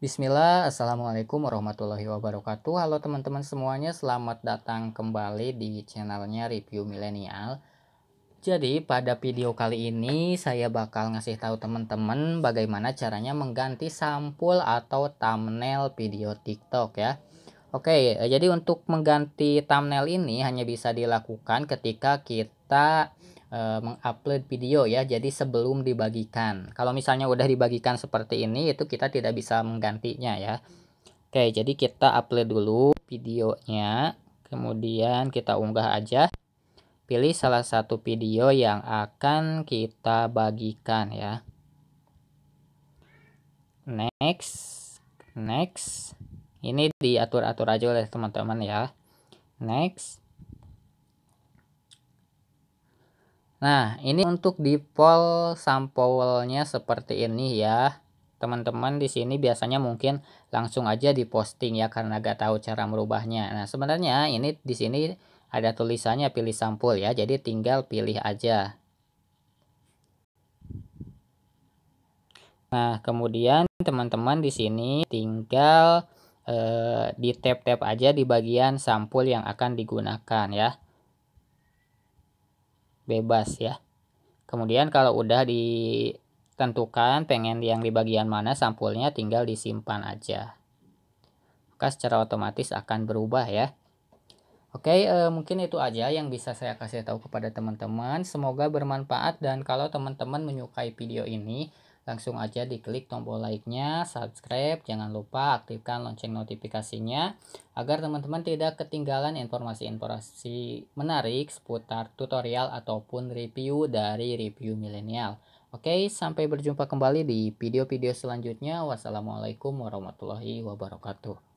Bismillah, Assalamualaikum warahmatullahi wabarakatuh Halo teman-teman semuanya, selamat datang kembali di channelnya Review Milenial Jadi pada video kali ini saya bakal ngasih tahu teman-teman bagaimana caranya mengganti sampul atau thumbnail video TikTok ya Oke, jadi untuk mengganti thumbnail ini hanya bisa dilakukan ketika kita Eh, mengupload video ya jadi sebelum dibagikan kalau misalnya udah dibagikan seperti ini itu kita tidak bisa menggantinya ya oke jadi kita upload dulu videonya kemudian kita unggah aja pilih salah satu video yang akan kita bagikan ya next next ini diatur-atur aja oleh teman-teman ya next Nah, ini untuk di pol sampulnya seperti ini ya. Teman-teman di sini biasanya mungkin langsung aja diposting ya karena gak tahu cara merubahnya. Nah, sebenarnya ini di sini ada tulisannya pilih sampul ya. Jadi tinggal pilih aja. Nah, kemudian teman-teman di sini tinggal eh, di tap-tap aja di bagian sampul yang akan digunakan ya bebas ya. Kemudian kalau udah ditentukan pengen yang di bagian mana sampulnya tinggal disimpan aja. Maka secara otomatis akan berubah ya. Oke, eh, mungkin itu aja yang bisa saya kasih tahu kepada teman-teman. Semoga bermanfaat dan kalau teman-teman menyukai video ini, Langsung aja diklik tombol like-nya, subscribe, jangan lupa aktifkan lonceng notifikasinya agar teman-teman tidak ketinggalan informasi-informasi menarik seputar tutorial ataupun review dari review milenial. Oke, sampai berjumpa kembali di video-video selanjutnya. Wassalamualaikum warahmatullahi wabarakatuh.